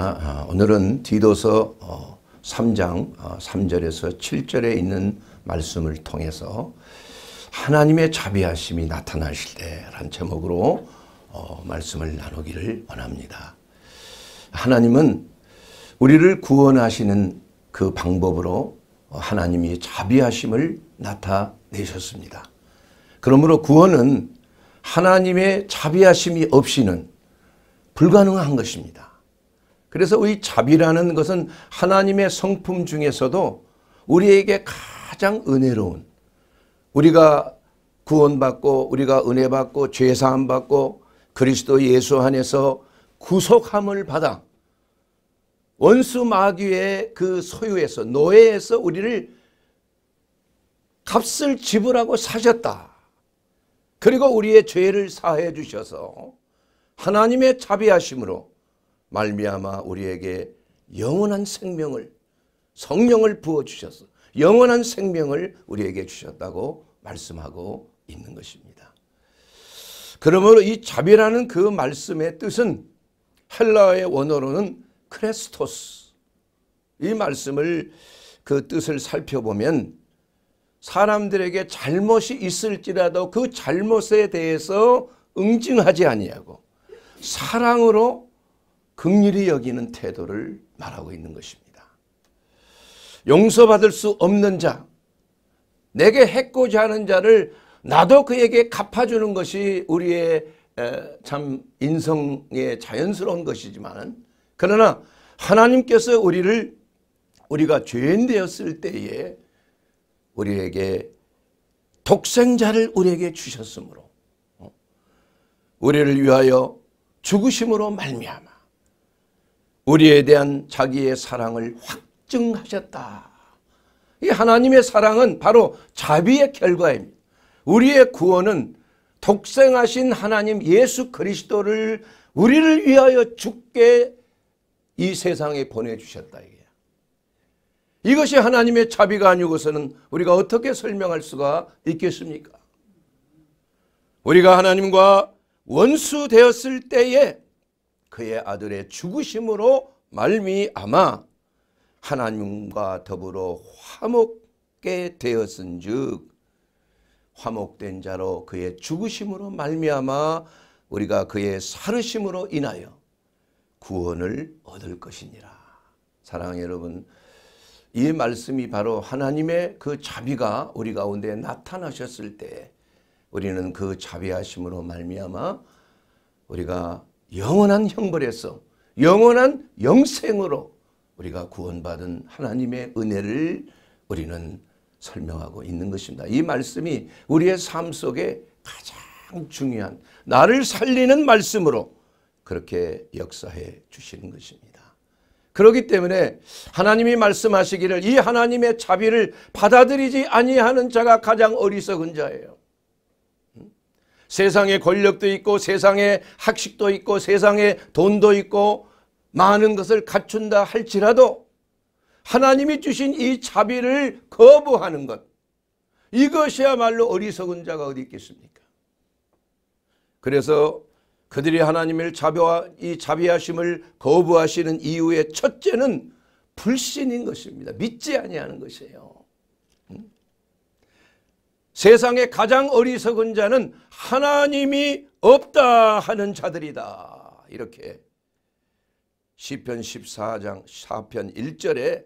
아, 아, 오늘은 디도서 3장 어, 3절에서 어, 7절에 있는 말씀을 통해서 하나님의 자비하심이 나타나실 때라는 제목으로 어, 말씀을 나누기를 원합니다. 하나님은 우리를 구원하시는 그 방법으로 하나님이 자비하심을 나타내셨습니다. 그러므로 구원은 하나님의 자비하심이 없이는 불가능한 것입니다. 그래서 우리 자비라는 것은 하나님의 성품 중에서도 우리에게 가장 은혜로운 우리가 구원받고 우리가 은혜받고 죄사함 받고 그리스도 예수 안에서 구속함을 받아 원수 마귀의 그 소유에서 노예에서 우리를 값을 지불하고 사셨다. 그리고 우리의 죄를 사해 주셔서 하나님의 자비하심으로 말미암아 우리에게 영원한 생명을 성령을 부어 주셔서 영원한 생명을 우리에게 주셨다고 말씀하고 있는 것입니다. 그러므로 이 자비라는 그 말씀의 뜻은 헬라의 원어로는 크레스토스 이 말씀을 그 뜻을 살펴보면 사람들에게 잘못이 있을지라도 그 잘못에 대해서 응징하지 아니하고 사랑으로 극률이 여기는 태도를 말하고 있는 것입니다. 용서받을 수 없는 자, 내게 해코지 하는 자를 나도 그에게 갚아주는 것이 우리의 참 인성의 자연스러운 것이지만 그러나 하나님께서 우리를 우리가 죄인 되었을 때에 우리에게 독생자를 우리에게 주셨으므로 어, 우리를 위하여 죽으심으로 말미암아 우리에 대한 자기의 사랑을 확증하셨다. 이 하나님의 사랑은 바로 자비의 결과입니다. 우리의 구원은 독생하신 하나님 예수 그리스도를 우리를 위하여 죽게 이 세상에 보내주셨다. 이것이 하나님의 자비가 아니고서는 우리가 어떻게 설명할 수가 있겠습니까? 우리가 하나님과 원수 되었을 때에 그의 아들의 죽으심으로 말미암아 하나님과 더불어 화목게 되었은즉 화목된 자로 그의 죽으심으로 말미암아 우리가 그의 사르심으로 인하여 구원을 얻을 것이니라. 사랑하는 여러분 이 말씀이 바로 하나님의 그 자비가 우리 가운데 나타나셨을 때 우리는 그 자비하심으로 말미암아 우리가 영원한 형벌에서 영원한 영생으로 우리가 구원받은 하나님의 은혜를 우리는 설명하고 있는 것입니다. 이 말씀이 우리의 삶 속에 가장 중요한 나를 살리는 말씀으로 그렇게 역사해 주시는 것입니다. 그렇기 때문에 하나님이 말씀하시기를 이 하나님의 자비를 받아들이지 아니하는 자가 가장 어리석은 자예요. 세상에 권력도 있고 세상에 학식도 있고 세상에 돈도 있고 많은 것을 갖춘다 할지라도 하나님이 주신 이 자비를 거부하는 것 이것이야말로 어리석은 자가 어디 있겠습니까? 그래서 그들이 하나님을 자비와 이 자비하심을 거부하시는 이유의 첫째는 불신인 것입니다. 믿지 아니하는 것이에요. 세상에 가장 어리석은 자는 하나님이 없다 하는 자들이다. 이렇게 시편 14장 4편 1절에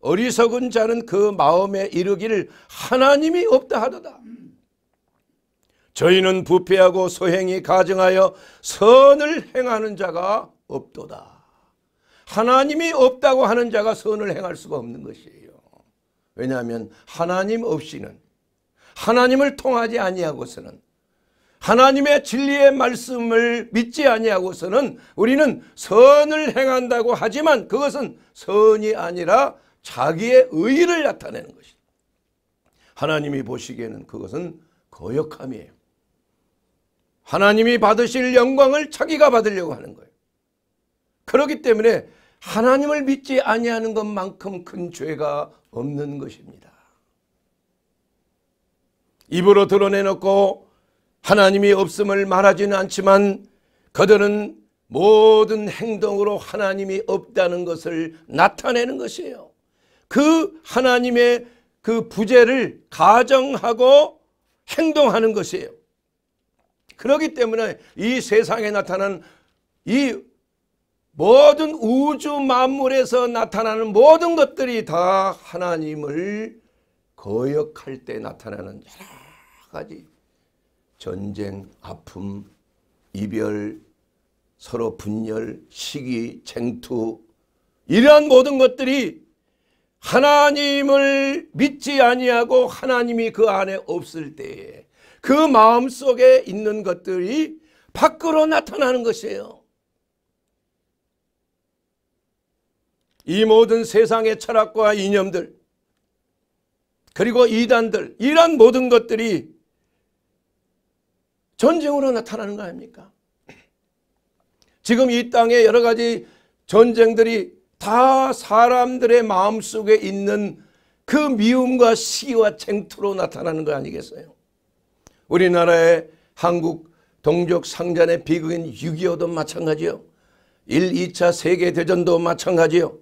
어리석은 자는 그 마음에 이르기를 하나님이 없다 하도다. 저희는 부패하고 소행이 가증하여 선을 행하는 자가 없도다. 하나님이 없다고 하는 자가 선을 행할 수가 없는 것이에요. 왜냐하면 하나님 없이는 하나님을 통하지 아니하고서는 하나님의 진리의 말씀을 믿지 아니하고서는 우리는 선을 행한다고 하지만 그것은 선이 아니라 자기의 의의를 나타내는 것이다. 하나님이 보시기에는 그것은 거역함이에요. 하나님이 받으실 영광을 자기가 받으려고 하는 거예요. 그렇기 때문에 하나님을 믿지 아니하는 것만큼 큰 죄가 없는 것입니다. 입으로 드러내놓고 하나님이 없음을 말하지는 않지만 그들은 모든 행동으로 하나님이 없다는 것을 나타내는 것이에요. 그 하나님의 그 부재를 가정하고 행동하는 것이에요. 그렇기 때문에 이 세상에 나타난 이 모든 우주 만물에서 나타나는 모든 것들이 다 하나님을 거역할 때 나타나는 여러 가지 전쟁, 아픔, 이별, 서로 분열, 시기, 쟁투 이러한 모든 것들이 하나님을 믿지 아니하고 하나님이 그 안에 없을 때에 그 마음속에 있는 것들이 밖으로 나타나는 것이에요. 이 모든 세상의 철학과 이념들 그리고 이단들 이런 모든 것들이 전쟁으로 나타나는 거 아닙니까? 지금 이 땅에 여러 가지 전쟁들이 다 사람들의 마음속에 있는 그 미움과 시기와 쟁투로 나타나는 거 아니겠어요? 우리나라의 한국 동족 상잔의 비극인 6.25도 마찬가지요. 1, 2차 세계대전도 마찬가지요.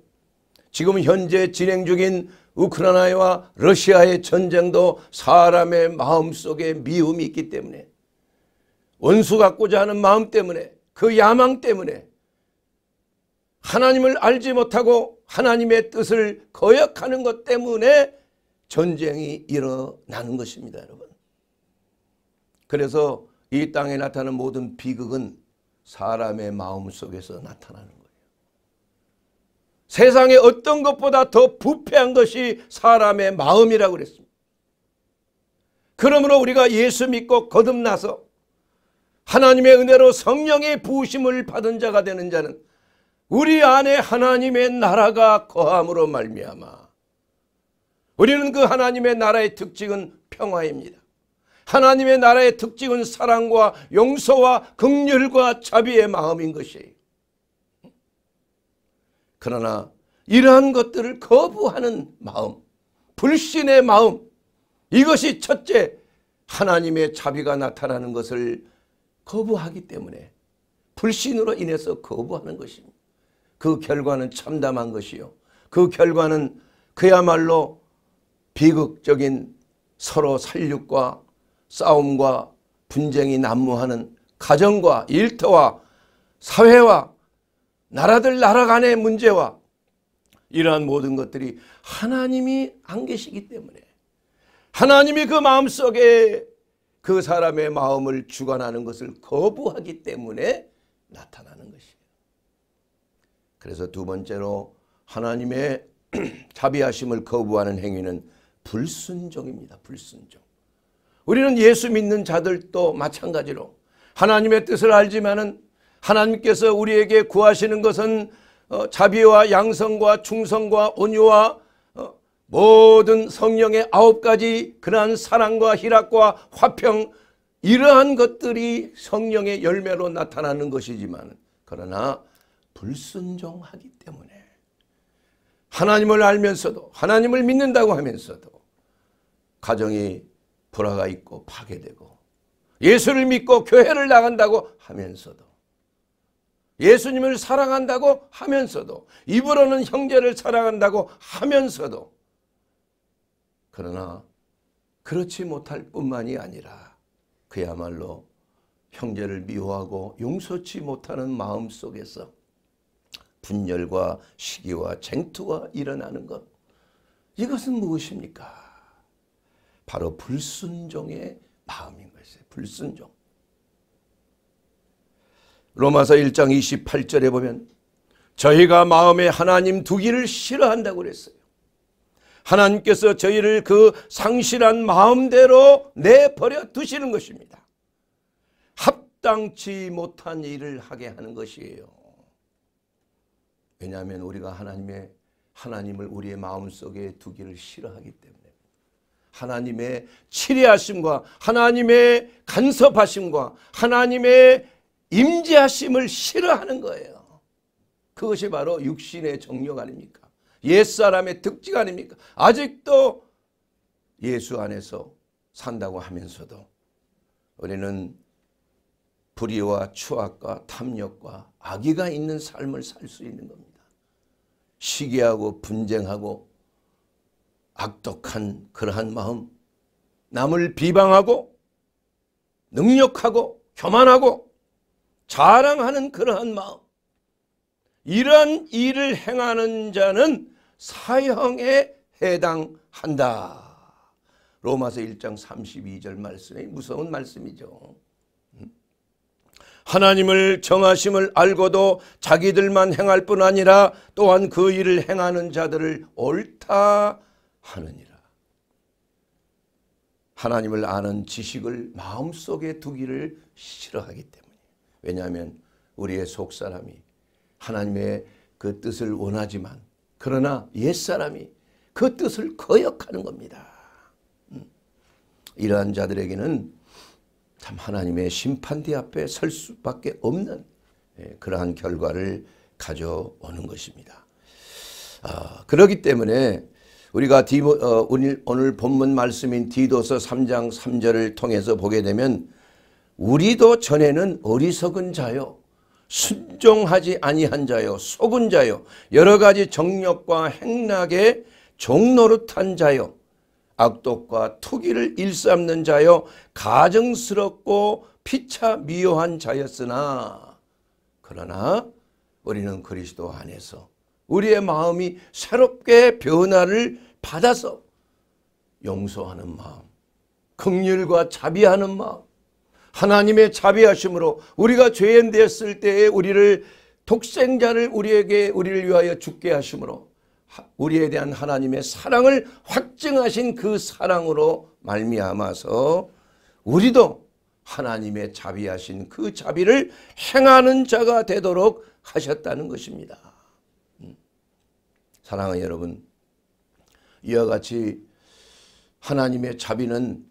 지금 현재 진행 중인 우크라이나와 러시아의 전쟁도 사람의 마음속에 미움이 있기 때문에 원수 갖고자 하는 마음 때문에 그 야망 때문에 하나님을 알지 못하고 하나님의 뜻을 거역하는 것 때문에 전쟁이 일어나는 것입니다 여러분. 그래서 이 땅에 나타나는 모든 비극은 사람의 마음속에서 나타나는 거예요. 세상에 어떤 것보다 더 부패한 것이 사람의 마음이라고 그랬습니다. 그러므로 우리가 예수 믿고 거듭나서 하나님의 은혜로 성령의 부심을 받은 자가 되는 자는 우리 안에 하나님의 나라가 거함으로 말미암아 우리는 그 하나님의 나라의 특징은 평화입니다. 하나님의 나라의 특징은 사랑과 용서와 긍휼과 자비의 마음인 것이에요. 그러나 이러한 것들을 거부하는 마음, 불신의 마음 이것이 첫째 하나님의 자비가 나타나는 것을 거부하기 때문에 불신으로 인해서 거부하는 것입니다. 그 결과는 참담한 것이요. 그 결과는 그야말로 비극적인 서로 살육과 싸움과 분쟁이 난무하는 가정과 일터와 사회와 나라들 나라 간의 문제와 이러한 모든 것들이 하나님이 안 계시기 때문에 하나님이 그 마음속에 그 사람의 마음을 주관하는 것을 거부하기 때문에 나타나는 것이에요. 그래서 두 번째로 하나님의 자비하심을 거부하는 행위는 불순종입니다. 불순종. 우리는 예수 믿는 자들도 마찬가지로 하나님의 뜻을 알지만은 하나님께서 우리에게 구하시는 것은 어, 자비와 양성과 충성과 온유와 모든 성령의 아홉 가지 그러한 사랑과 희락과 화평 이러한 것들이 성령의 열매로 나타나는 것이지만 그러나 불순종하기 때문에 하나님을 알면서도 하나님을 믿는다고 하면서도 가정이 불화가 있고 파괴되고 예수를 믿고 교회를 나간다고 하면서도 예수님을 사랑한다고 하면서도 입으로는 형제를 사랑한다고 하면서도 그러나 그렇지 못할 뿐만이 아니라 그야말로 형제를 미워하고 용서치 못하는 마음 속에서 분열과 시기와 쟁투가 일어나는 것 이것은 무엇입니까? 바로 불순종의 마음인 것이에요. 불순종. 로마서 1장 28절에 보면 저희가 마음에 하나님 두기를 싫어한다고 그랬어요. 하나님께서 저희를 그 상실한 마음대로 내버려 두시는 것입니다. 합당치 못한 일을 하게 하는 것이에요. 왜냐하면 우리가 하나님의 하나님을 우리의 마음속에 두기를 싫어하기 때문에 하나님의 치리하심과 하나님의 간섭하심과 하나님의 임재하심을 싫어하는 거예요. 그것이 바로 육신의 정력 아닙니까? 옛사람의 특징 아닙니까? 아직도 예수 안에서 산다고 하면서도 우리는 불의와 추악과 탐욕과 악의가 있는 삶을 살 수 있는 겁니다. 시기하고 분쟁하고 악독한 그러한 마음 남을 비방하고 능력하고 교만하고 자랑하는 그러한 마음 이러 일을 행하는 자는 사형에 해당한다. 로마서 1장 32절 말씀이 무서운 말씀이죠. 음? 하나님을 정하심을 알고도 자기들만 행할 뿐 아니라 또한 그 일을 행하는 자들을 옳다 하느니라. 하나님을 아는 지식을 마음속에 두기를 싫어하기 때문에 왜냐하면 우리의 속사람이 하나님의 그 뜻을 원하지만 그러나 옛사람이 그 뜻을 거역하는 겁니다. 음. 이러한 자들에게는 참 하나님의 심판대 앞에 설 수밖에 없는 예, 그러한 결과를 가져오는 것입니다. 아, 그렇기 때문에 우리가 디모, 어, 오늘, 오늘 본문 말씀인 디도서 3장 3절을 통해서 보게 되면 우리도 전에는 어리석은 자요 순종하지 아니한 자요 속은 자요 여러 가지 정력과 행락에 종노릇한 자요 악독과 투기를 일삼는 자요 가증스럽고 피차 미워한 자였으나 그러나 우리는 그리스도 안에서 우리의 마음이 새롭게 변화를 받아서 용서하는 마음 긍휼과 자비하는 마음 하나님의 자비하심으로 우리가 죄인되었을 때에 우리를 독생자를 우리에게 우리를 위하여 죽게 하심으로 우리에 대한 하나님의 사랑을 확증하신 그 사랑으로 말미암아서 우리도 하나님의 자비하신 그 자비를 행하는 자가 되도록 하셨다는 것입니다. 음. 사랑하는 여러분 이와 같이 하나님의 자비는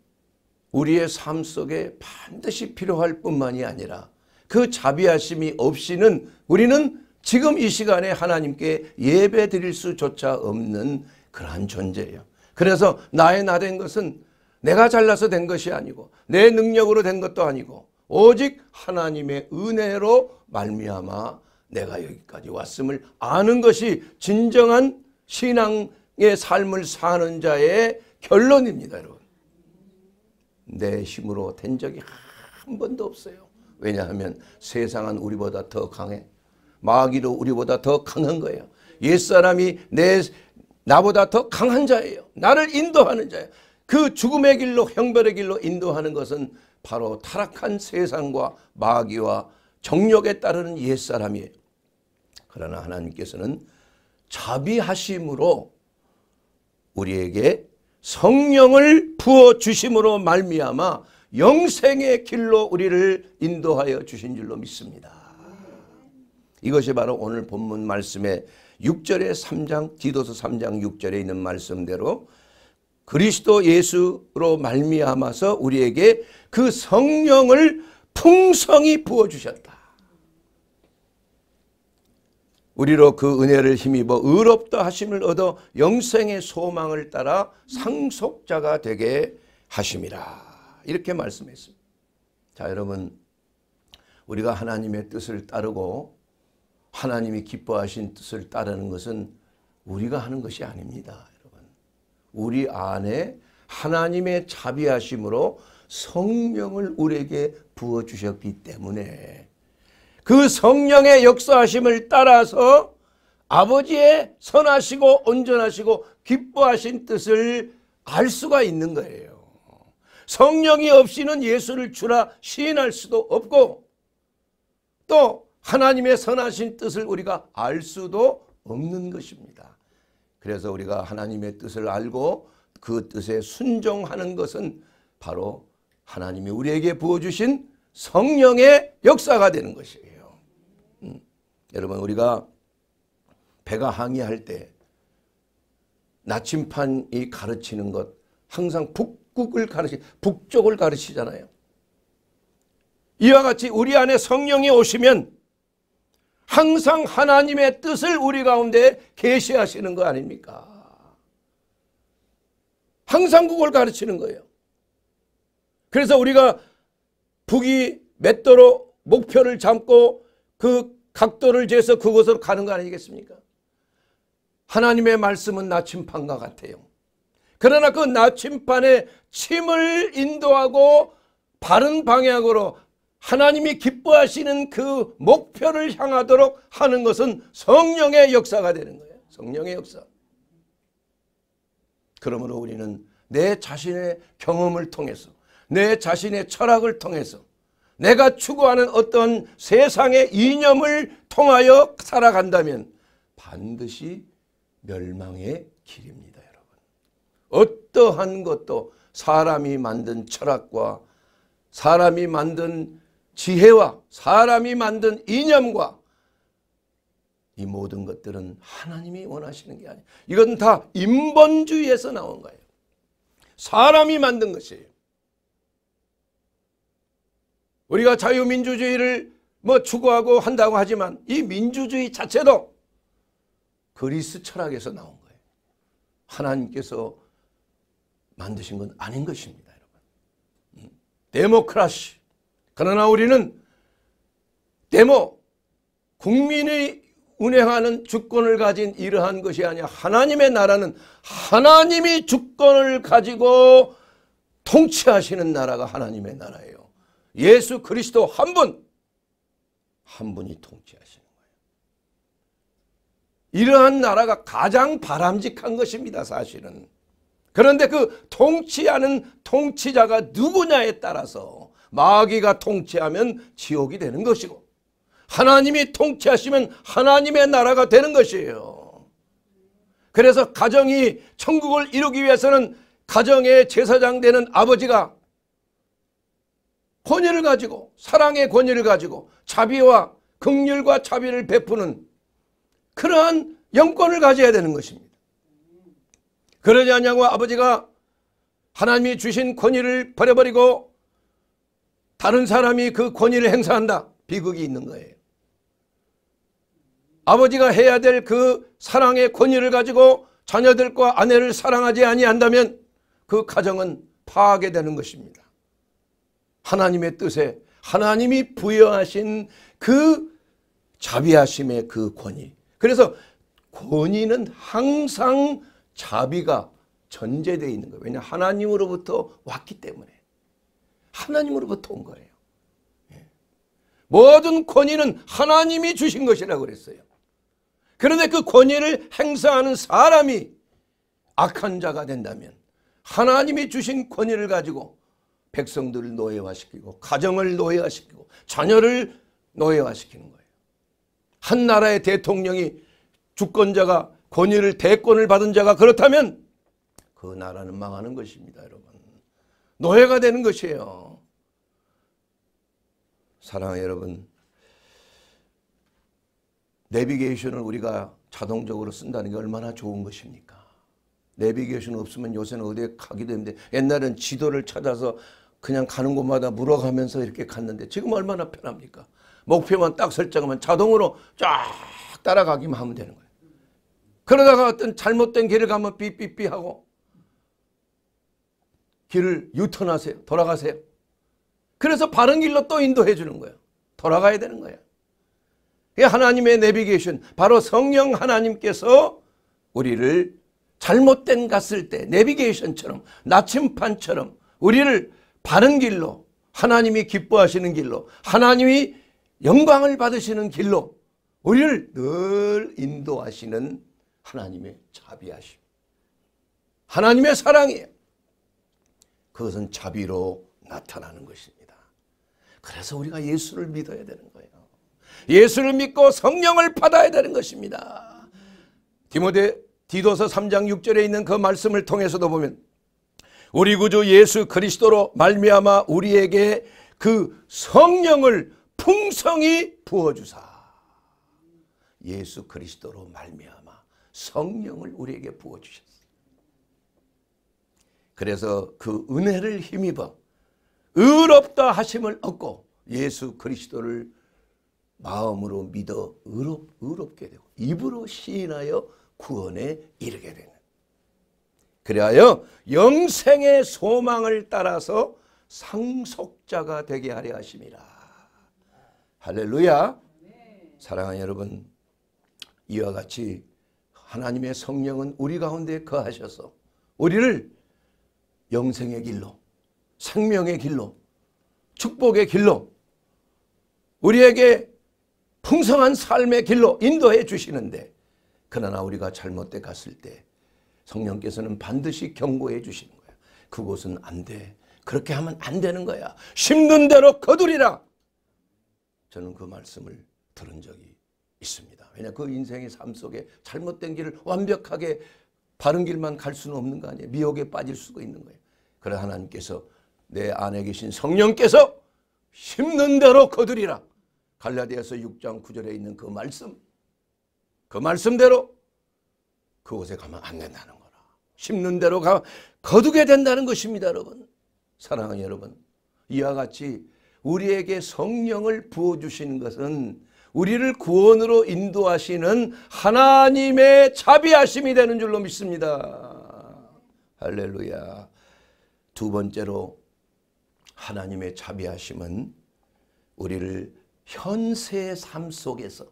우리의 삶 속에 반드시 필요할 뿐만이 아니라 그 자비하심이 없이는 우리는 지금 이 시간에 하나님께 예배 드릴 수조차 없는 그러한 존재예요. 그래서 나의 나 된 것은 내가 잘나서 된 것이 아니고 내 능력으로 된 것도 아니고 오직 하나님의 은혜로 말미암아 내가 여기까지 왔음을 아는 것이 진정한 신앙의 삶을 사는 자의 결론입니다, 여러분. 내 힘으로 된 적이 한 번도 없어요. 왜냐하면 세상은 우리보다 더 강해. 마귀도 우리보다 더 강한 거예요. 옛사람이 내 나보다 더 강한 자예요. 나를 인도하는 자예요. 그 죽음의 길로 형벌의 길로 인도하는 것은 바로 타락한 세상과 마귀와 정욕에 따르는 옛사람이에요. 그러나 하나님께서는 자비하심으로 우리에게 성령을 부어 주심으로 말미암아 영생의 길로 우리를 인도하여 주신 줄로 믿습니다. 이것이 바로 오늘 본문 말씀의 6절의 3장 디도서 3장 6절에 있는 말씀대로 그리스도 예수로 말미암아서 우리에게 그 성령을 풍성히 부어 주셨다. 우리로 그 은혜를 힘입어 의롭다 하심을 얻어 영생의 소망을 따라 상속자가 되게 하심이라. 이렇게 말씀했습니다. 자, 여러분 우리가 하나님의 뜻을 따르고 하나님이 기뻐하신 뜻을 따르는 것은 우리가 하는 것이 아닙니다, 여러분. 우리 안에 하나님의 자비하심으로 성령을 우리에게 부어 주셨기 때문에 그 성령의 역사하심을 따라서 아버지의 선하시고 온전하시고 기뻐하신 뜻을 알 수가 있는 거예요. 성령이 없이는 예수를 주라 시인할 수도 없고 또 하나님의 선하신 뜻을 우리가 알 수도 없는 것입니다. 그래서 우리가 하나님의 뜻을 알고 그 뜻에 순종하는 것은 바로 하나님이 우리에게 부어주신 성령의 역사가 되는 것이에요. 여러분 우리가 배가 항해할 때 나침판이 가르치는 것 항상 북극을 가르치 북쪽을 가르치잖아요. 이와 같이 우리 안에 성령이 오시면 항상 하나님의 뜻을 우리 가운데 계시하시는 거 아닙니까? 항상 그걸 가르치는 거예요. 그래서 우리가 북이 맺도록 목표를 잡고 그 각도를 재서 그곳으로 가는 거 아니겠습니까? 하나님의 말씀은 나침판과 같아요. 그러나 그 나침판에 침을 인도하고 바른 방향으로 하나님이 기뻐하시는 그 목표를 향하도록 하는 것은 성령의 역사가 되는 거예요. 성령의 역사. 그러므로 우리는 내 자신의 경험을 통해서 내 자신의 철학을 통해서 내가 추구하는 어떤 세상의 이념을 통하여 살아간다면 반드시 멸망의 길입니다. 여러분. 어떠한 것도 사람이 만든 철학과 사람이 만든 지혜와 사람이 만든 이념과 이 모든 것들은 하나님이 원하시는 게 아니에요. 이건 다 인본주의에서 나온 거예요. 사람이 만든 것이에요. 우리가 자유민주주의를 뭐 추구하고 한다고 하지만 이 민주주의 자체도 그리스 철학에서 나온 거예요. 하나님께서 만드신 건 아닌 것입니다. 여러분. 음. 데모크라시. 그러나 우리는 데모 국민의 운행하는 주권을 가진 이러한 것이 아니야. 하나님의 나라는 하나님이 주권을 가지고 통치하시는 나라가 하나님의 나라예요. 예수 그리스도 한 분, 한 분이 통치하시는 거예요. 이러한 나라가 가장 바람직한 것입니다. 사실은. 그런데 그 통치하는 통치자가 누구냐에 따라서 마귀가 통치하면 지옥이 되는 것이고 하나님이 통치하시면 하나님의 나라가 되는 것이에요. 그래서 가정이 천국을 이루기 위해서는 가정의 제사장 되는 아버지가 권위를 가지고 사랑의 권위를 가지고 자비와 극률과 자비를 베푸는 그러한 영권을 가져야 되는 것입니다. 그러지 않냐고 아버지가 하나님이 주신 권위를 버려버리고 다른 사람이 그 권위를 행사한다. 비극이 있는 거예요. 아버지가 해야 될 그 사랑의 권위를 가지고 자녀들과 아내를 사랑하지 아니한다면 그 가정은 파괴되는 것입니다. 하나님의 뜻에 하나님이 부여하신 그 자비하심의 그 권위. 그래서 권위는 항상 자비가 전제되어 있는 거예요. 왜냐 하나님으로부터 왔기 때문에. 하나님으로부터 온 거예요. 예. 모든 권위는 하나님이 주신 것이라고 그랬어요. 그런데 그 권위를 행사하는 사람이 악한 자가 된다면 하나님이 주신 권위를 가지고 백성들을 노예화시키고 가정을 노예화시키고 자녀를 노예화시키는 거예요. 한 나라의 대통령이 주권자가 권위를 대권을 받은 자가 그렇다면 그 나라는 망하는 것입니다. 여러분. 노예가 되는 것이에요. 사랑하 여러분 내비게이션을 우리가 자동적으로 쓴다는 게 얼마나 좋은 것입니까? 내비게이션 없으면 요새는 어디에 가기도 힘든데 옛날엔 지도를 찾아서 그냥 가는 곳마다 물어가면서 이렇게 갔는데 지금 얼마나 편합니까? 목표만 딱 설정하면 자동으로 쫙 따라가기만 하면 되는 거예요. 그러다가 어떤 잘못된 길을 가면 삐삐삐 하고 길을 유턴하세요. 돌아가세요. 그래서 바른 길로 또 인도해 주는 거예요. 돌아가야 되는 거예요. 이게 하나님의 내비게이션 바로 성령 하나님께서 우리를 잘못된 갔을 때 내비게이션처럼 나침판처럼 우리를 바른 길로 하나님이 기뻐하시는 길로 하나님이 영광을 받으시는 길로 우리를 늘 인도하시는 하나님의 자비하심 하나님의 사랑이에요. 그것은 자비로 나타나는 것입니다. 그래서 우리가 예수를 믿어야 되는 거예요. 예수를 믿고 성령을 받아야 되는 것입니다. 디모데 디도서 3장 6절에 있는 그 말씀을 통해서도 보면 우리 구주 예수 그리스도로 말미암아 우리에게 그 성령을 풍성히 부어주사 예수 그리스도로 말미암아 성령을 우리에게 부어주셨어요. 그래서 그 은혜를 힘입어 의롭다 하심을 얻고 예수 그리스도를 마음으로 믿어 의롭, 의롭게 되고 입으로 시인하여 구원에 이르게 된다. 그리하여 영생의 소망을 따라서 상속자가 되게 하려 하심이라. 할렐루야. 사랑하는 여러분 이와 같이 하나님의 성령은 우리 가운데 거하셔서 우리를 영생의 길로 생명의 길로 축복의 길로 우리에게 풍성한 삶의 길로 인도해 주시는데 그러나 우리가 잘못돼 갔을 때 성령께서는 반드시 경고해 주시는 거야. 그곳은 안 돼. 그렇게 하면 안 되는 거야. 심는 대로 거두리라. 저는 그 말씀을 들은 적이 있습니다. 왜냐 그 인생의 삶 속에 잘못된 길을 완벽하게 바른 길만 갈 수는 없는 거 아니에요. 미혹에 빠질 수가 있는 거예요. 그래 하나님께서 내 안에 계신 성령께서 심는 대로 거두리라. 갈라디아서 6장 9절에 있는 그 말씀 그 말씀대로 그곳에 가면 안 된다는 심는 대로 가, 거두게 된다는 것입니다, 여러분. 사랑하는 여러분. 이와 같이 우리에게 성령을 부어주시는 것은 우리를 구원으로 인도하시는 하나님의 자비하심이 되는 줄로 믿습니다. 할렐루야. 두 번째로 하나님의 자비하심은 우리를 현세의 삶 속에서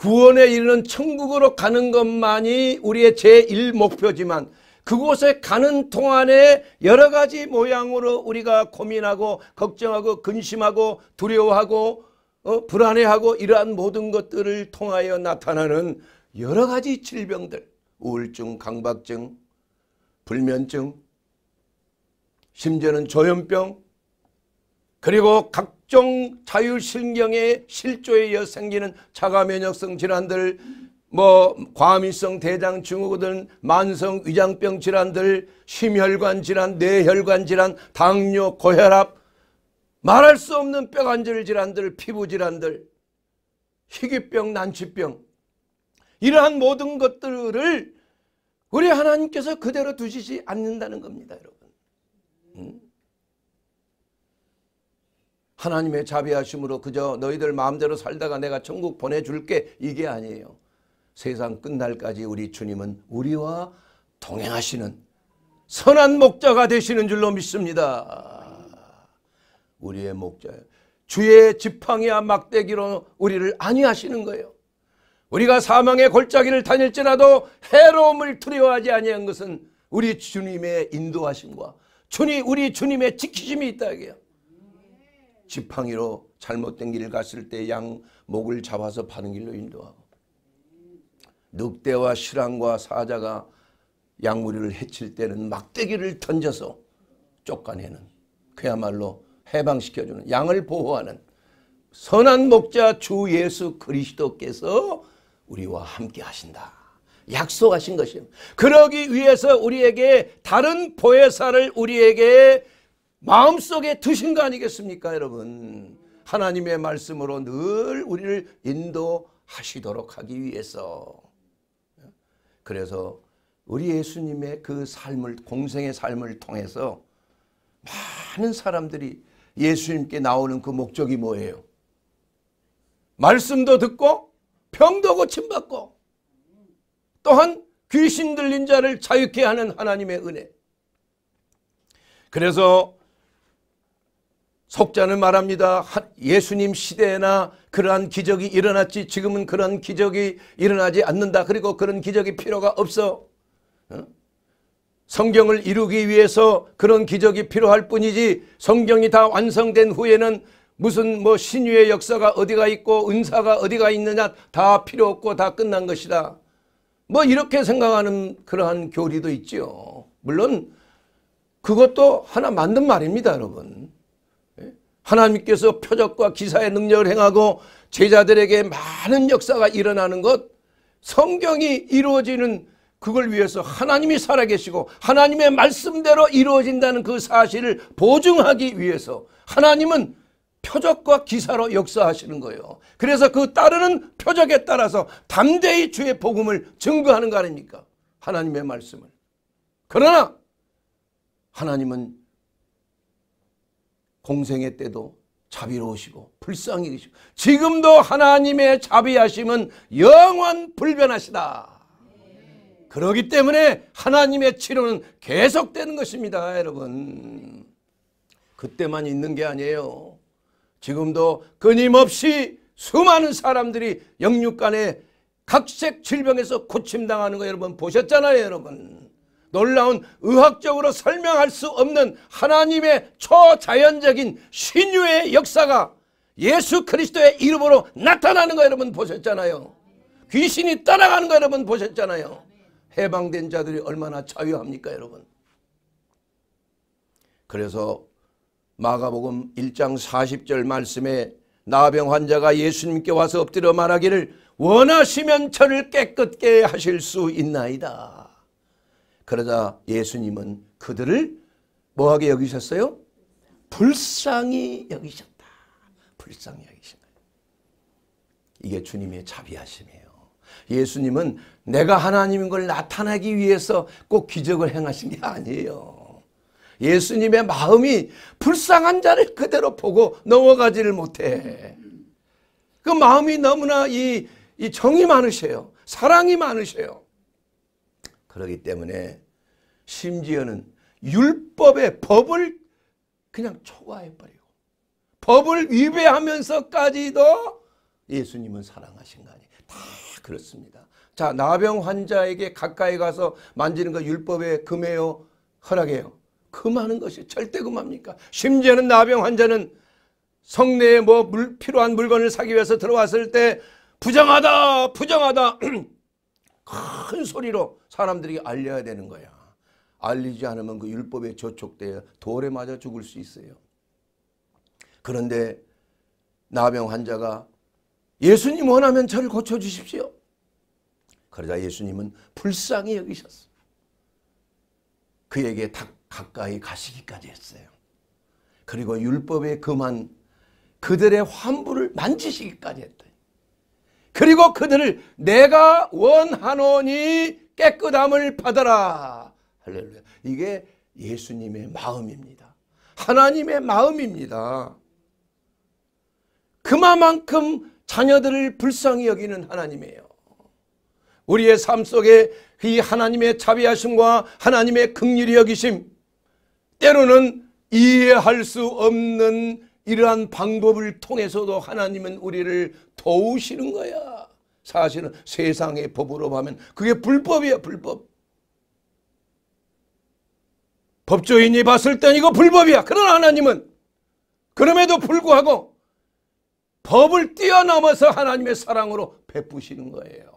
구원에 이르는 천국으로 가는 것만이 우리의 제1목표지만 그곳에 가는 동안에 여러 가지 모양으로 우리가 고민하고 걱정하고 근심하고 두려워하고 어, 불안해하고 이러한 모든 것들을 통하여 나타나는 여러 가지 질병들 우울증, 강박증, 불면증, 심지어는 조현병 그리고 각종 자율신경의 실조에 이어 생기는 자가면역성 질환들 뭐 과민성 대장 증후군, 만성 위장병 질환들, 심혈관 질환, 뇌혈관 질환, 당뇨, 고혈압, 말할 수 없는 뼈관절 질환들, 피부 질환들, 희귀병, 난치병 이러한 모든 것들을 우리 하나님께서 그대로 두시지 않는다는 겁니다, 여러분. 음? 하나님의 자비하심으로 그저 너희들 마음대로 살다가 내가 천국 보내줄게 이게 아니에요. 세상 끝날까지 우리 주님은 우리와 동행하시는 선한 목자가 되시는 줄로 믿습니다. 우리의 목자예요. 주의 지팡이와 막대기로 우리를 안위하시는 거예요. 우리가 사망의 골짜기를 다닐지라도 해로움을 두려워하지 아니한 것은 우리 주님의 인도하심과 주님 우리 주님의 지키심이 있다 이게요. 지팡이로 잘못된 길을 갔을 때 양 목을 잡아서 파는 길로 인도하고 늑대와 실랑과 사자가 양무리를 해칠 때는 막대기를 던져서 쫓아내는 그야말로 해방시켜주는 양을 보호하는 선한 목자 주 예수 그리스도께서 우리와 함께 하신다. 약속하신 것입니다. 그러기 위해서 우리에게 다른 보혜사를 우리에게 마음속에 드신 거 아니겠습니까 여러분 하나님의 말씀으로 늘 우리를 인도하시도록 하기 위해서 그래서 우리 예수님의 그 삶을 공생의 삶을 통해서 많은 사람들이 예수님께 나오는 그 목적이 뭐예요? 말씀도 듣고 병도 고침받고 또한 귀신 들린 자를 자유케 하는 하나님의 은혜. 그래서 속자는 말합니다. 예수님 시대에나 그러한 기적이 일어났지 지금은 그런 기적이 일어나지 않는다. 그리고 그런 기적이 필요가 없어. 어? 성경을 이루기 위해서 그런 기적이 필요할 뿐이지 성경이 다 완성된 후에는 무슨 뭐 신유의 역사가 어디가 있고 은사가 어디가 있느냐 다 필요 없고 다 끝난 것이다. 뭐 이렇게 생각하는 그러한 교리도 있지요. 물론 그것도 하나 만든 말입니다 여러분. 하나님께서 표적과 기사의 능력을 행하고 제자들에게 많은 역사가 일어나는 것 성경이 이루어지는 그걸 위해서 하나님이 살아계시고 하나님의 말씀대로 이루어진다는 그 사실을 보증하기 위해서 하나님은 표적과 기사로 역사하시는 거예요. 그래서 그 따르는 표적에 따라서 담대히 주의 복음을 증거하는 거 아닙니까? 하나님의 말씀을. 그러나 하나님은 공생의 때도 자비로우시고 불쌍히 계시고 지금도 하나님의 자비하심은 영원 불변하시다. 그러기 때문에 하나님의 치료는 계속되는 것입니다. 여러분 그때만 있는 게 아니에요. 지금도 끊임없이 수많은 사람들이 영육간에 각색 질병에서 고침당하는 거 여러분 보셨잖아요 여러분. 놀라운 의학적으로 설명할 수 없는 하나님의 초자연적인 신유의 역사가 예수 그리스도의 이름으로 나타나는 거 여러분 보셨잖아요. 귀신이 따라가는 거 여러분 보셨잖아요. 해방된 자들이 얼마나 자유합니까 여러분. 그래서 마가복음 1장 40절 말씀에 나병 환자가 예수님께 와서 엎드려 말하기를 원하시면 저를 깨끗게 하실 수 있나이다. 그러자 예수님은 그들을 뭐하게 여기셨어요? 불쌍히 여기셨다. 불쌍히 여기신 거예요. 이게 주님의 자비하심이에요. 예수님은 내가 하나님인 걸 나타내기 위해서 꼭 기적을 행하신 게 아니에요. 예수님의 마음이 불쌍한 자를 그대로 보고 넘어가지를 못해. 그 마음이 너무나 이, 이 정이 많으셔요. 사랑이 많으셔요. 그러기 때문에 심지어는 율법의 법을 그냥 초과해버리고 법을 위배하면서까지도 예수님은 사랑하신 거 아니에요. 다 그렇습니다. 자 나병 환자에게 가까이 가서 만지는 거 율법에 금해요 허락해요. 금하는 것이 절대 금합니까? 심지어는 나병 환자는 성내에 뭐 물, 필요한 물건을 사기 위해서 들어왔을 때 부정하다 부정하다 큰 소리로 사람들에게 알려야 되는 거야. 알리지 않으면 그 율법에 저촉되어 돌에 맞아 죽을 수 있어요. 그런데 나병 환자가 예수님 원하면 저를 고쳐주십시오. 그러자 예수님은 불쌍히 여기셨어. 그에게 다 가까이 가시기까지 했어요. 그리고 율법에 금한 그들의 환부를 만지시기까지 했다. 그리고 그들을 내가 원하노니 깨끗함을 받아라. 할렐루야. 이게 예수님의 마음입니다. 하나님의 마음입니다. 그만큼 자녀들을 불쌍히 여기는 하나님이에요. 우리의 삶 속에 그 이 하나님의 자비하심과 하나님의 극률이 여기심 때로는 이해할 수 없는 이러한 방법을 통해서도 하나님은 우리를 도우시는 거야. 사실은 세상의 법으로 보면 그게 불법이야 불법. 법조인이 봤을 땐 이거 불법이야. 그러나 하나님은 그럼에도 불구하고 법을 뛰어넘어서 하나님의 사랑으로 베푸시는 거예요.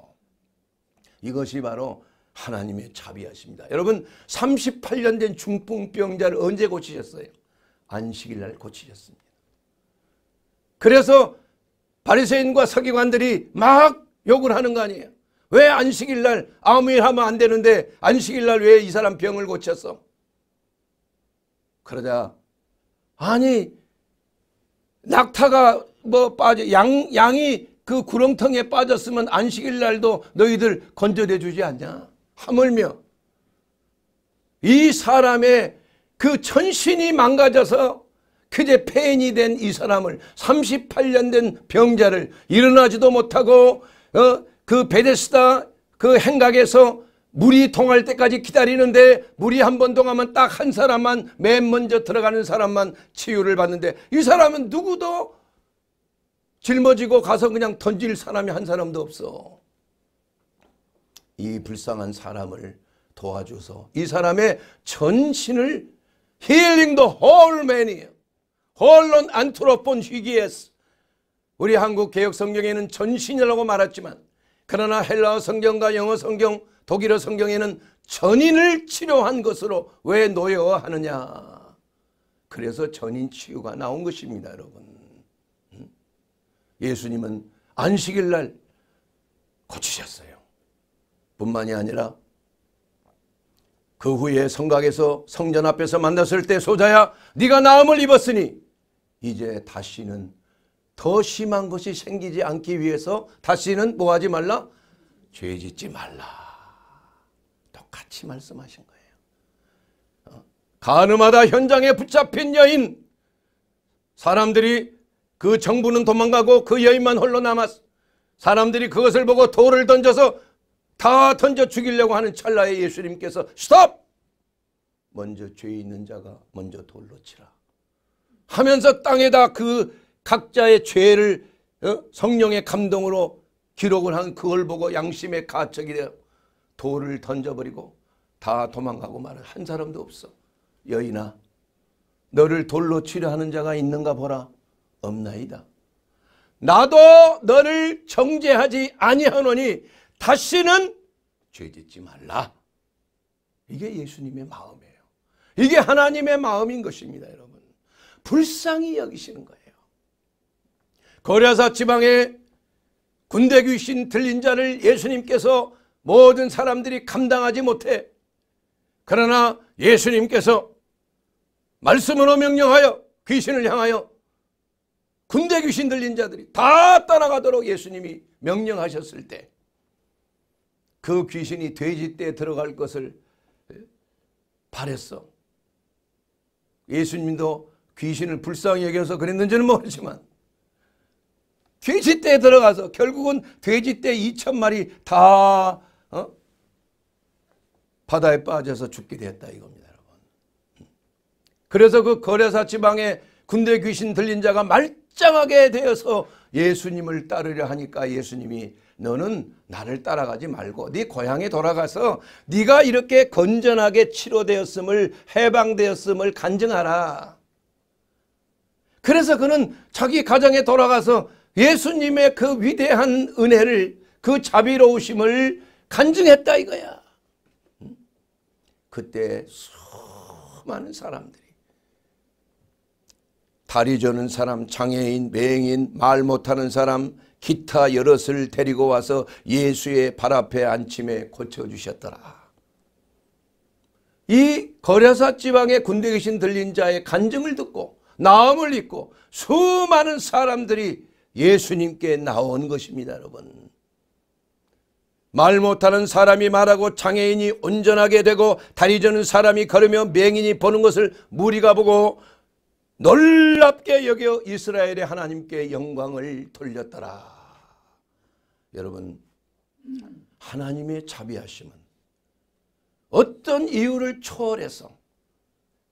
이것이 바로 하나님의 자비하십니다. 여러분 38년 된 중풍병자를 언제 고치셨어요? 안식일 날 고치셨습니다. 그래서 바리새인과 서기관들이 막 욕을 하는 거 아니에요. 왜 안식일 날 아무 일 하면 안 되는데 안식일 날 왜 이 사람 병을 고쳤어? 그러자 아니 낙타가 뭐 빠져 양 양이 그 구렁텅이에 빠졌으면 안식일 날도 너희들 건져내 주지 않냐? 하물며 이 사람의 그 천신이 망가져서 그제 폐인이 된 이 사람을 38년 된 병자를 일어나지도 못하고 어, 그 베데스다 그 행각에서 물이 통할 때까지 기다리는데 물이 한 번 통하면 딱 한 사람만 맨 먼저 들어가는 사람만 치유를 받는데 이 사람은 누구도 짊어지고 가서 그냥 던질 사람이 한 사람도 없어. 이 불쌍한 사람을 도와줘서 이 사람의 전신을 힐링 더 홀맨이에요. 홀론 안트로폰 희귀에스 우리 한국 개혁 성경에는 전신이라고 말했지만 그러나 헬라어 성경과 영어 성경 독일어 성경에는 전인을 치료한 것으로 왜노여워 하느냐 그래서 전인 치유가 나온 것입니다 여러분 예수님은 안식일 날 고치셨어요 뿐만이 아니라 그 후에 성각에서 성전 앞에서 만났을 때 소자야 네가 나음을 입었으니 이제 다시는 더 심한 것이 생기지 않기 위해서 다시는 뭐 하지 말라? 죄 짓지 말라. 똑같이 말씀하신 거예요. 어? 가늠하다 현장에 붙잡힌 여인. 사람들이 그 정부는 도망가고 그 여인만 홀로 남았어. 사람들이 그것을 보고 돌을 던져서 다 던져 죽이려고 하는 찰나에 예수님께서 스톱! 먼저 죄 있는 자가 먼저 돌로 치라. 하면서 땅에다 그 각자의 죄를 어? 성령의 감동으로 기록을 한 그걸 보고 양심의 가책이 되어 돌을 던져버리고 다 도망가고 말은 한 사람도 없어. 여인아 너를 돌로 치려 하는 자가 있는가 보라. 없나이다. 나도 너를 정죄하지 아니하노니 다시는 죄짓지 말라. 이게 예수님의 마음이에요. 이게 하나님의 마음인 것입니다. 여러분. 불쌍히 여기시는 거예요. 거랴사 지방에 군대 귀신 들린 자를 예수님께서 모든 사람들이 감당하지 못해 그러나 예수님께서 말씀으로 명령하여 귀신을 향하여 군대 귀신 들린 자들이 다 따라가도록 예수님이 명령하셨을 때 그 귀신이 돼지떼에 들어갈 것을 바랬어. 예수님도 귀신을 불쌍히 여겨서 그랬는지는 모르지만 돼지떼에 들어가서 결국은 돼지떼 2천 마리 다 어? 바다에 빠져서 죽게 됐다 이겁니다 여러분. 그래서 그 거래사 지방에 군대 귀신 들린 자가 말짱하게 되어서 예수님을 따르려 하니까 예수님이 너는 나를 따라가지 말고 네 고향에 돌아가서 네가 이렇게 건전하게 치료되었음을 해방되었음을 간증하라. 그래서 그는 자기 가정에 돌아가서 예수님의 그 위대한 은혜를 그 자비로우심을 간증했다 이거야. 그때 수많은 사람들이 다리 저는 사람, 장애인, 매인말 못하는 사람, 기타 여럿을 데리고 와서 예수의 발 앞에 앉힘에 고쳐주셨더라. 이 거려사 지방의 군대 귀신 들린 자의 간증을 듣고 마음을 입고 수많은 사람들이 예수님께 나온 것입니다 여러분 말 못하는 사람이 말하고 장애인이 운전하게 되고 다리 저는 사람이 걸으며 맹인이 보는 것을 무리가 보고 놀랍게 여겨 이스라엘의 하나님께 영광을 돌렸더라 여러분 하나님의 자비하심은 어떤 이유를 초월해서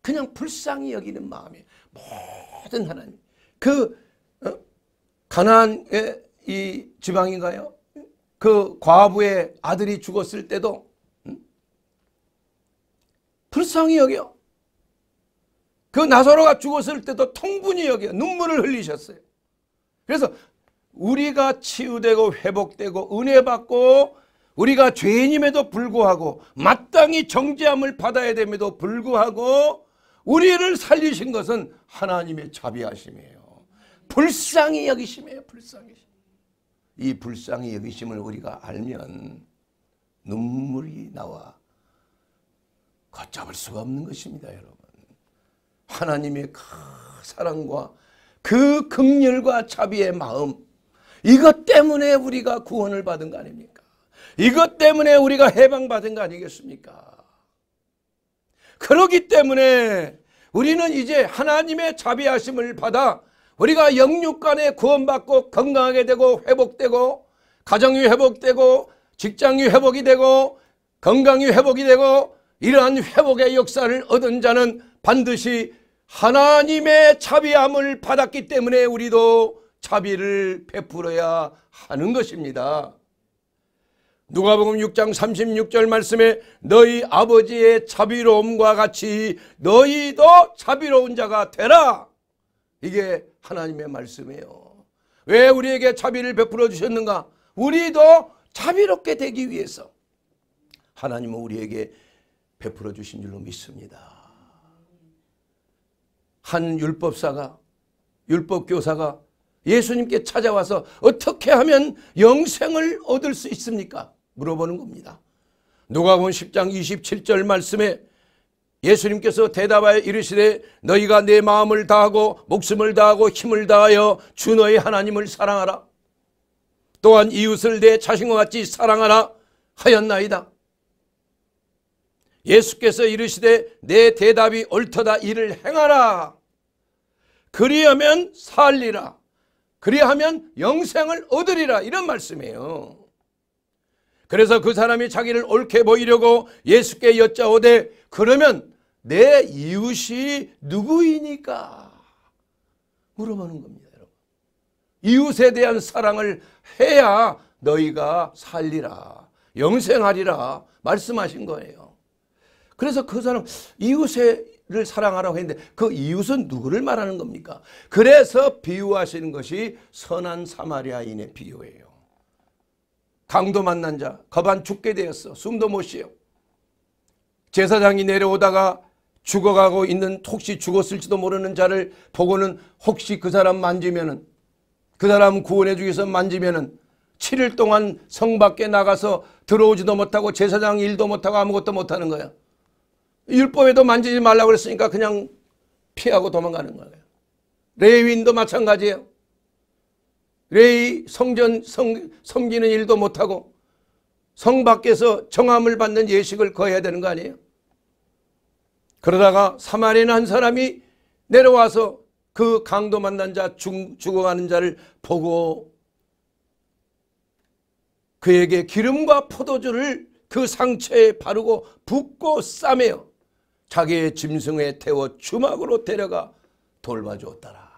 그냥 불쌍히 여기는 마음에 모든 하나님. 그 어? 가난의이 지방인가요? 그 과부의 아들이 죽었을 때도 음? 불쌍히 여겨. 그 나사로가 죽었을 때도 통분히 여겨 눈물을 흘리셨어요. 그래서 우리가 치유되고 회복되고 은혜 받고 우리가 죄인임에도 불구하고 마땅히 정죄함을 받아야 됨에도 불구하고 우리를 살리신 것은 하나님의 자비하심이에요. 불쌍히 여기심이에요. 불쌍히. 이 불쌍히 여기심을 우리가 알면 눈물이 나와 걷잡을 수가 없는 것입니다. 여러분. 하나님의 그 사랑과 그 긍휼과 자비의 마음 이것 때문에 우리가 구원을 받은 거 아닙니까? 이것 때문에 우리가 해방받은 거 아니겠습니까? 그러기 때문에 우리는 이제 하나님의 자비하심을 받아 우리가 영육간에 구원받고 건강하게 되고 회복되고 가정이 회복되고 직장이 회복이 되고 건강이 회복이 되고 이러한 회복의 역사를 얻은 자는 반드시 하나님의 자비함을 받았기 때문에 우리도 자비를 베풀어야 하는 것입니다. 누가복음 6장 36절 말씀에 너희 아버지의 자비로움과 같이 너희도 자비로운 자가 되라. 이게 하나님의 말씀이에요. 왜 우리에게 자비를 베풀어 주셨는가? 우리도 자비롭게 되기 위해서 하나님은 우리에게 베풀어 주신 줄로 믿습니다. 한 율법사가 율법교사가 예수님께 찾아와서 어떻게 하면 영생을 얻을 수 있습니까? 물어보는 겁니다. 누가복 10장 27절 말씀에 예수님께서 대답하여 이르시되 너희가 내 마음을 다하고 목숨을 다하고 힘을 다하여 주 너의 하나님을 사랑하라. 또한 이웃을 내 자신과 같이 사랑하라 하였나이다. 예수께서 이르시되 내 대답이 옳다 이를 행하라. 그리하면 살리라. 그리하면 영생을 얻으리라. 이런 말씀이에요. 그래서 그 사람이 자기를 옳게 보이려고 예수께 여짜오되 그러면 내 이웃이 누구이니까 물어보는 겁니다. 여러분. 이웃에 대한 사랑을 해야 너희가 살리라 영생하리라 말씀하신 거예요. 그래서 그 사람 이웃을 사랑하라고 했는데 그 이웃은 누구를 말하는 겁니까? 그래서 비유하시는 것이 선한 사마리아인의 비유예요. 강도 만난 자 가반 죽게 되었어. 숨도 못 쉬어. 제사장이 내려오다가 죽어가고 있는 혹시 죽었을지도 모르는 자를 보고는 혹시 그 사람 만지면은 그 사람 구원해 주기 위해서 만지면은 7일 동안 성 밖에 나가서 들어오지도 못하고 제사장 일도 못하고 아무것도 못하는 거야. 율법에도 만지지 말라고 그으니까 그냥 피하고 도망가는 거예요. 레위인도 마찬가지예요. 레이 성전 성, 섬기는 일도 못하고 성 밖에서 정함을 받는 예식을 거해야 되는 거 아니에요? 그러다가 사마리아 한 사람이 내려와서 그 강도 만난 자 죽, 죽어가는 자를 보고 그에게 기름과 포도주를 그 상처에 바르고 붓고 싸매어 자기의 짐승에 태워 주막으로 데려가 돌봐주었더라.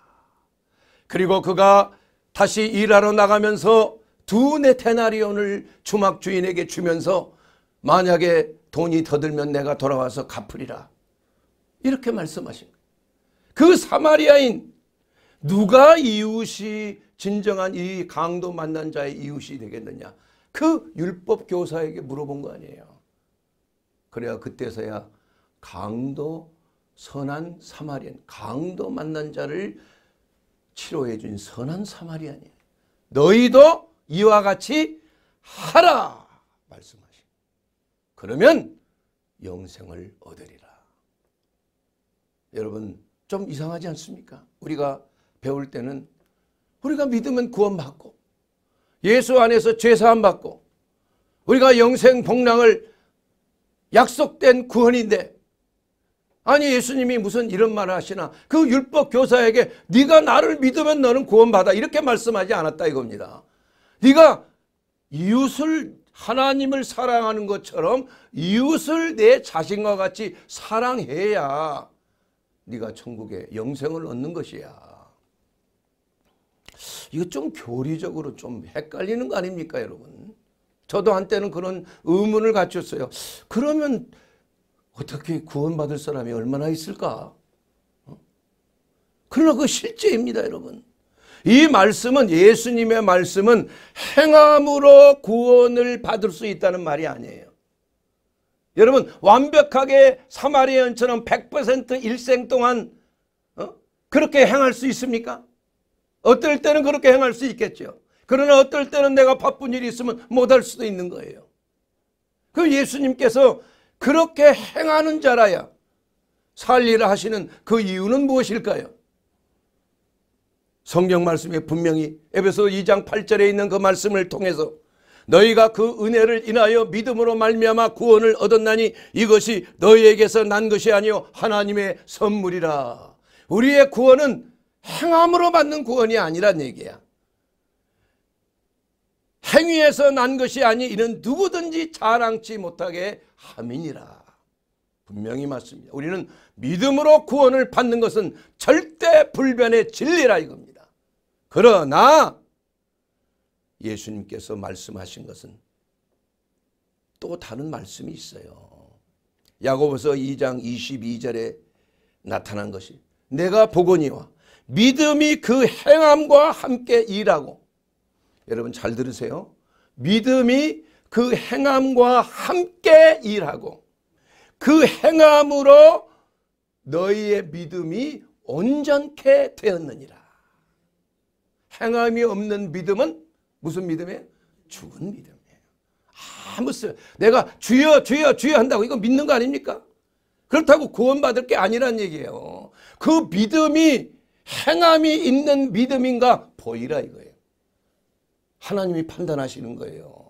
그리고 그가 다시 일하러 나가면서 두 네 테나리온을 주막 주인에게 주면서 만약에 돈이 더 들면 내가 돌아와서 갚으리라. 이렇게 말씀하신 거예요. 그 사마리아인 누가 이웃이 진정한 이 강도 만난 자의 이웃이 되겠느냐. 그 율법 교사에게 물어본 거 아니에요. 그래야 그때서야 강도 선한 사마리아인 강도 만난 자를 치료해 준 선한 사마리아니 에요 너희도 이와 같이 하라 말씀하시. 그러면 영생을 얻으리라. 여러분 좀 이상하지 않습니까? 우리가 배울 때는 우리가 믿으면 구원받고 예수 안에서 죄사함 받고 우리가 영생 복락을 약속된 구원인데 아니 예수님이 무슨 이런 말을 하시나 그 율법 교사에게 네가 나를 믿으면 너는 구원받아 이렇게 말씀하지 않았다 이겁니다. 네가 이웃을 하나님을 사랑하는 것처럼 이웃을 내 자신과 같이 사랑해야 네가 천국에 영생을 얻는 것이야. 이거 좀 교리적으로 좀 헷갈리는 거 아닙니까 여러분? 저도 한때는 그런 의문을 갖췄어요. 그러면 어떻게 구원받을 사람이 얼마나 있을까? 어? 그러나 그 실제입니다, 여러분. 이 말씀은 예수님의 말씀은 행함으로 구원을 받을 수 있다는 말이 아니에요. 여러분 완벽하게 사마리아인처럼 100% 일생 동안 어? 그렇게 행할 수 있습니까? 어떨 때는 그렇게 행할 수 있겠죠. 그러나 어떨 때는 내가 바쁜 일이 있으면 못 할 수도 있는 거예요. 그 예수님께서 그렇게 행하는 자라야 살리라 하시는 그 이유는 무엇일까요? 성경 말씀에 분명히 에베소 2장 8절에 있는 그 말씀을 통해서 너희가 그 은혜를 인하여 믿음으로 말미암아 구원을 얻었나니 이것이 너희에게서 난 것이 아니요 하나님의 선물이라. 우리의 구원은 행함으로 받는 구원이 아니란 얘기야. 행위에서 난 것이 아니 이는 누구든지 자랑치 못하게 함이니라. 분명히 맞습니다. 우리는 믿음으로 구원을 받는 것은 절대 불변의 진리라 이겁니다. 그러나 예수님께서 말씀하신 것은 또 다른 말씀이 있어요. 야고보서 2장 22절에 나타난 것이 내가 보거니와 믿음이 그 행함과 함께 일하고 여러분 잘 들으세요. 믿음이 그 행함과 함께 일하고 그 행함으로 너희의 믿음이 온전케 되었느니라. 행함이 없는 믿음은 무슨 믿음이에요? 죽은 믿음이에요. 아무 쓸 내가 주여 주여 주여 한다고 이거 믿는 거 아닙니까? 그렇다고 구원받을 게 아니란 얘기예요. 그 믿음이 행함이 있는 믿음인가 보이라 이거예요. 하나님이 판단하시는 거예요.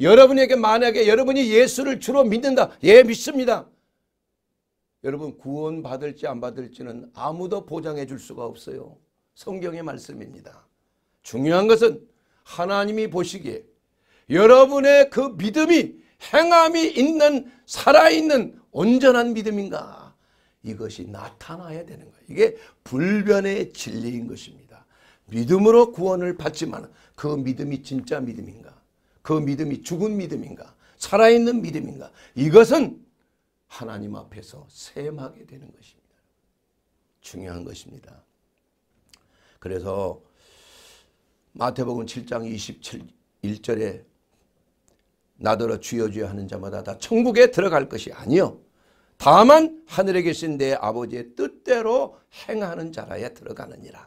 여러분에게 만약에 여러분이 예수를 주로 믿는다. 예, 믿습니다. 여러분 구원 받을지 안 받을지는 아무도 보장해 줄 수가 없어요. 성경의 말씀입니다. 중요한 것은 하나님이 보시기에 여러분의 그 믿음이 행함이 있는 살아있는 온전한 믿음인가 이것이 나타나야 되는 거예요. 이게 불변의 진리인 것입니다. 믿음으로 구원을 받지만 그 믿음이 진짜 믿음인가 그 믿음이 죽은 믿음인가 살아있는 믿음인가 이것은 하나님 앞에서 셈하게 되는 것입니다. 중요한 것입니다. 그래서 마태복음 7장 27, 절에 나더러 주여 주여 하는 자마다 다 천국에 들어갈 것이 아니요 다만 하늘에 계신 내 아버지의 뜻대로 행하는 자라야 들어가느니라.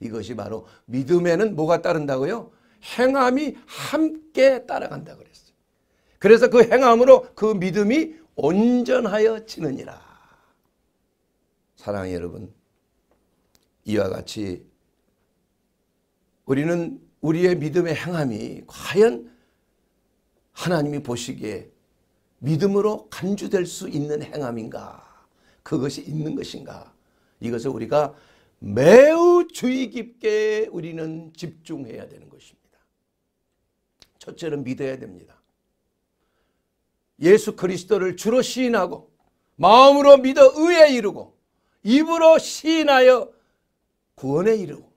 이것이 바로 믿음에는 뭐가 따른다고요? 행함이 함께 따라간다 그랬어요. 그래서 그 행함으로 그 믿음이 온전하여 지느니라. 사랑하 여러분 이와 같이 우리는 우리의 믿음의 행함이 과연 하나님이 보시기에 믿음으로 간주될 수 있는 행함인가 그것이 있는 것인가 이것을 우리가 매우 주의 깊게 우리는 집중해야 되는 것입니다. 첫째는 믿어야 됩니다. 예수 그리스도를 주로 시인하고 마음으로 믿어 의에 이르고 입으로 시인하여 구원에 이르고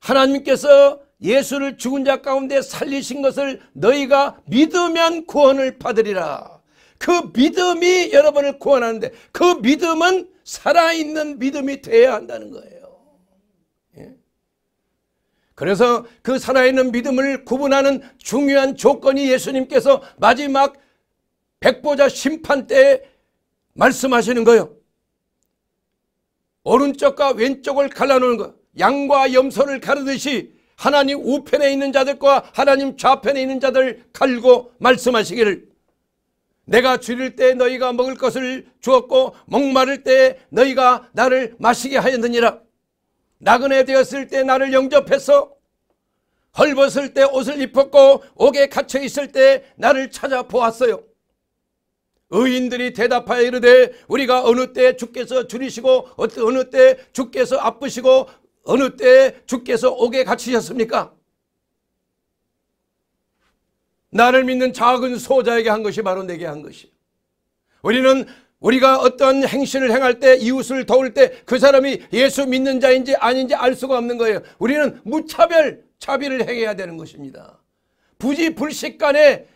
하나님께서 예수를 죽은 자 가운데 살리신 것을 너희가 믿으면 구원을 받으리라. 그 믿음이 여러분을 구원하는데 그 믿음은 살아있는 믿음이 되야 한다는 거예요. 그래서 그 살아있는 믿음을 구분하는 중요한 조건이 예수님께서 마지막 백보자 심판 때에 말씀하시는 거예요. 오른쪽과 왼쪽을 갈라놓는 거. 양과 염소를 가르듯이 하나님 우편에 있는 자들과 하나님 좌편에 있는 자들 갈고 말씀하시기를 내가 줄일 때 너희가 먹을 것을 주었고 목마를 때 너희가 나를 마시게 하였느니라 나그네 되었을 때 나를 영접해서 헐벗을 때 옷을 입었고 옥에 갇혀 있을 때 나를 찾아보았어요. 의인들이 대답하여 이르되 우리가 어느 때 주께서 줄이시고 어느 때 주께서 아프시고 어느 때 주께서 옥에 갇히셨습니까? 나를 믿는 작은 소자에게 한 것이 바로 내게 한 것이에요. 우리는 우리가 어떤 행실을 행할 때 이웃을 도울 때 그 사람이 예수 믿는 자인지 아닌지 알 수가 없는 거예요. 우리는 무차별 차비를 행해야 되는 것입니다. 부지 불식 간에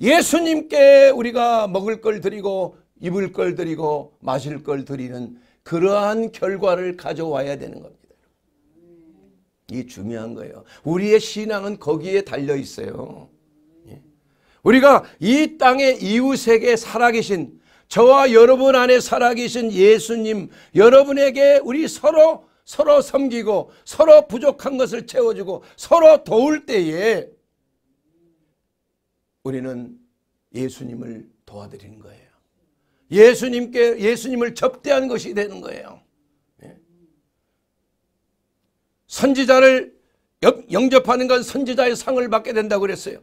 예수님께 우리가 먹을 걸 드리고 입을 걸 드리고 마실 걸 드리는 그러한 결과를 가져와야 되는 겁니다. 이 중요한 거예요. 우리의 신앙은 거기에 달려 있어요. 예. 우리가 이 땅의 이웃에게 살아계신 저와 여러분 안에 살아계신 예수님, 여러분에게 우리 서로 서로 섬기고 서로 부족한 것을 채워주고 서로 도울 때에 우리는 예수님을 도와드리는 거예요. 예수님께 예수님을 접대한 것이 되는 거예요. 예. 선지자를 영접하는 건 선지자의 상을 받게 된다고 그랬어요.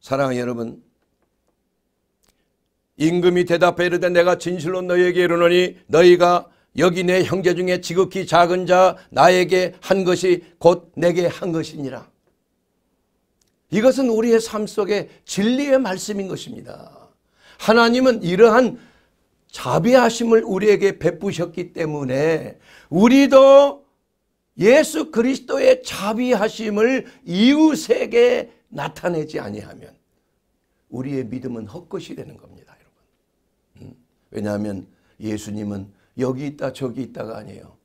사랑하는 여러분 임금이 대답해 이르되 내가 진실로 너희에게 이르노니 너희가 여기 내 형제 중에 지극히 작은 자 나에게 한 것이 곧 내게 한 것이니라. 이것은 우리의 삶 속에 진리의 말씀인 것입니다. 하나님은 이러한 자비하심을 우리에게 베푸셨기 때문에 우리도 예수 그리스도의 자비하심을 이웃에게 나타내지 아니하면 우리의 믿음은 헛것이 되는 겁니다. 왜냐하면 예수님은 여기 있다 저기 있다가 아니에요.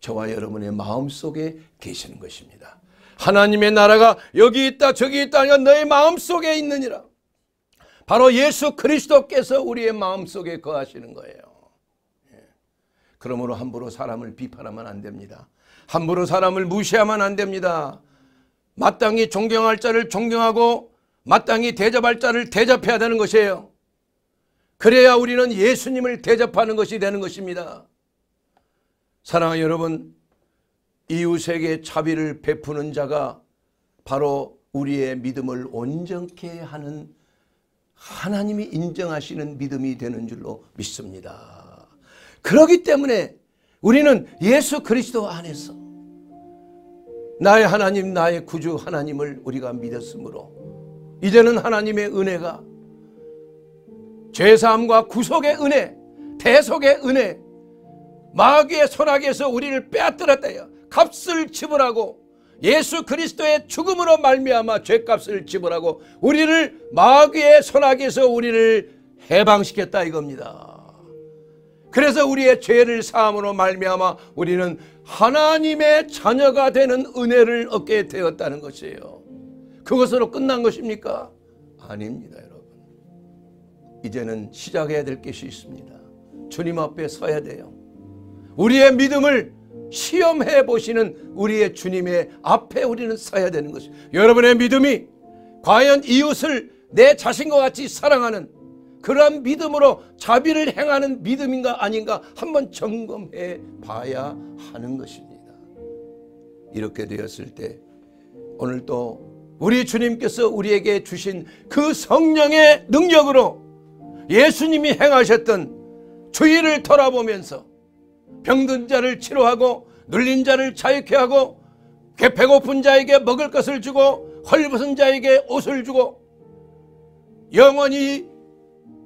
저와 여러분의 마음속에 계시는 것입니다. 하나님의 나라가 여기 있다 저기 있다 아니라 너의 마음속에 있느니라. 바로 예수 그리스도께서 우리의 마음속에 거하시는 거예요. 예. 그러므로 함부로 사람을 비판하면 안 됩니다. 함부로 사람을 무시하면 안 됩니다. 마땅히 존경할 자를 존경하고 마땅히 대접할 자를 대접해야 되는 것이에요. 그래야 우리는 예수님을 대접하는 것이 되는 것입니다. 사랑하는 여러분 이웃에게 자비를 베푸는 자가 바로 우리의 믿음을 온전케 하는 하나님이 인정하시는 믿음이 되는 줄로 믿습니다. 그러기 때문에 우리는 예수 그리스도 안에서 나의 하나님 나의 구주 하나님을 우리가 믿었으므로 이제는 하나님의 은혜가 죄사함과 구속의 은혜, 대속의 은혜, 마귀의 손아귀에서 우리를 빼앗들었다여 값을 지불하고 예수 그리스도의 죽음으로 말미암아 죄값을 지불하고 우리를 마귀의 손아귀에서 우리를 해방시켰다 이겁니다. 그래서 우리의 죄를 사함으로 말미암아 우리는 하나님의 자녀가 되는 은혜를 얻게 되었다는 것이에요. 그것으로 끝난 것입니까? 아닙니다. 이제는 시작해야 될 것이 있습니다. 주님 앞에 서야 돼요. 우리의 믿음을 시험해 보시는 우리의 주님의 앞에 우리는 서야 되는 것이 여러분의 믿음이 과연 이웃을 내 자신과 같이 사랑하는 그러한 믿음으로 자비를 행하는 믿음인가 아닌가 한번 점검해 봐야 하는 것입니다. 이렇게 되었을 때 오늘 또 우리 주님께서 우리에게 주신 그 성령의 능력으로 예수님이 행하셨던 주의를 돌아보면서 병든 자를 치료하고 눌린 자를 자유케 하고 배고픈 자에게 먹을 것을 주고 헐벗은 자에게 옷을 주고 영원히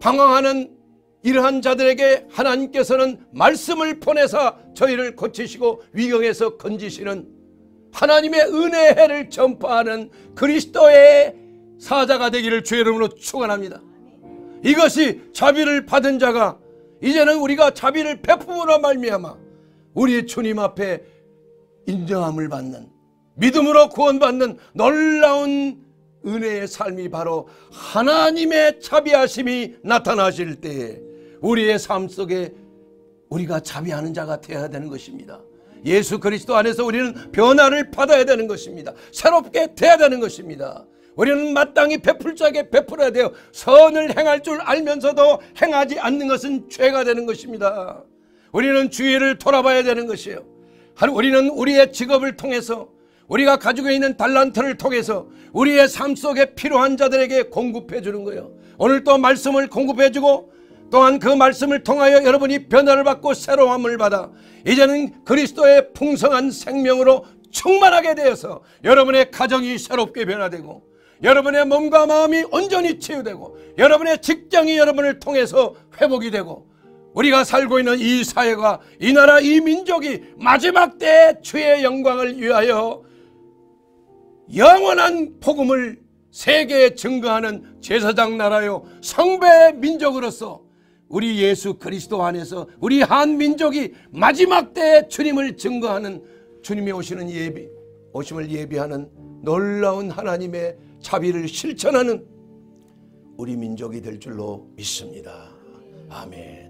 방황하는 이러한 자들에게 하나님께서는 말씀을 보내서 저희를 고치시고 위경에서 건지시는 하나님의 은혜를 전파하는 그리스도의 사자가 되기를 주의 이름으로 축원합니다. 이것이 자비를 받은 자가 이제는 우리가 자비를 베품으로 말미암아 우리 주님 앞에 인정함을 받는 믿음으로 구원받는 놀라운 은혜의 삶이 바로 하나님의 자비하심이 나타나실 때 우리의 삶 속에 우리가 자비하는 자가 되어야 되는 것입니다. 예수 그리스도 안에서 우리는 변화를 받아야 되는 것입니다. 새롭게 되어야 되는 것입니다. 우리는 마땅히 베풀 자에게 베풀어야 돼요. 선을 행할 줄 알면서도 행하지 않는 것은 죄가 되는 것입니다. 우리는 주위를 돌아봐야 되는 것이에요. 우리는 우리의 직업을 통해서 우리가 가지고 있는 달란트를 통해서 우리의 삶 속에 필요한 자들에게 공급해 주는 거예요. 오늘 또 말씀을 공급해 주고 또한 그 말씀을 통하여 여러분이 변화를 받고 새로움을 받아 이제는 그리스도의 풍성한 생명으로 충만하게 되어서 여러분의 가정이 새롭게 변화되고 여러분의 몸과 마음이 온전히 치유되고 여러분의 직장이 여러분을 통해서 회복이 되고 우리가 살고 있는 이 사회가 이 나라 이 민족이 마지막 때에 주의 영광을 위하여 영원한 복음을 세계에 증거하는 제사장 나라요 성배 의 민족으로서 우리 예수 그리스도 안에서 우리 한 민족이 마지막 때에 주님을 증거하는 주님이 오시는 예비 오심을 예비하는 놀라운 하나님의 자비를 실천하는 우리 민족이 될 줄로 믿습니다. 아멘.